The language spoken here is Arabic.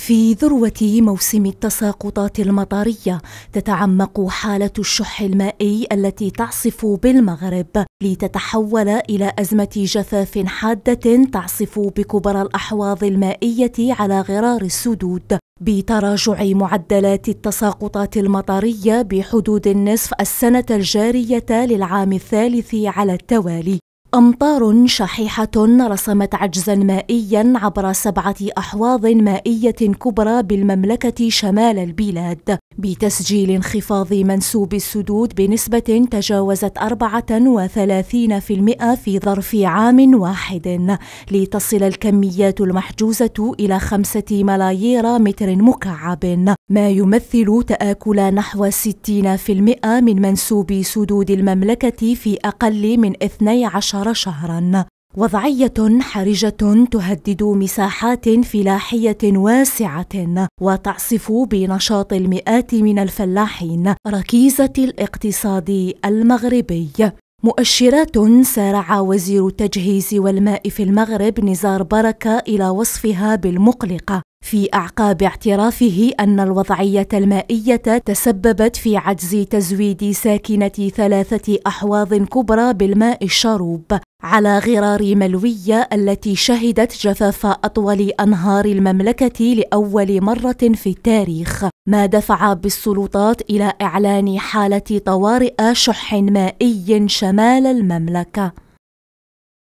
في ذروة موسم التساقطات المطرية تتعمق حالة الشح المائي التي تعصف بالمغرب لتتحول إلى أزمة جفاف حادة تعصف بكبرى الأحواض المائية على غرار السدود بتراجع معدلات التساقطات المطرية بحدود النصف السنة الجارية للعام الثالث على التوالي أمطار شحيحة رسمت عجزا مائيا عبر سبعة أحواض مائية كبرى بالمملكة شمال البلاد بتسجيل انخفاض منسوب السدود بنسبة تجاوزت 34% في ظرف عام واحد لتصل الكميات المحجوزة إلى 5 ملايير متر مكعب ما يمثل تآكل نحو 60% من منسوب سدود المملكة في أقل من 12 شهرا وضعية حرجة تهدد مساحات فلاحية واسعة وتعصف بنشاط المئات من الفلاحين ركيزة الاقتصاد المغربي مؤشرات سارع وزير التجهيز والماء في المغرب نزار بركة إلى وصفها بالمقلقة في أعقاب اعترافه أن الوضعية المائية تسببت في عجز تزويد ساكنة ثلاثة أحواض كبرى بالماء الشروب على غرار ملوية التي شهدت جفاف أطول أنهار المملكة لأول مرة في التاريخ ما دفع بالسلطات إلى إعلان حالة طوارئ شح مائي شمال المملكة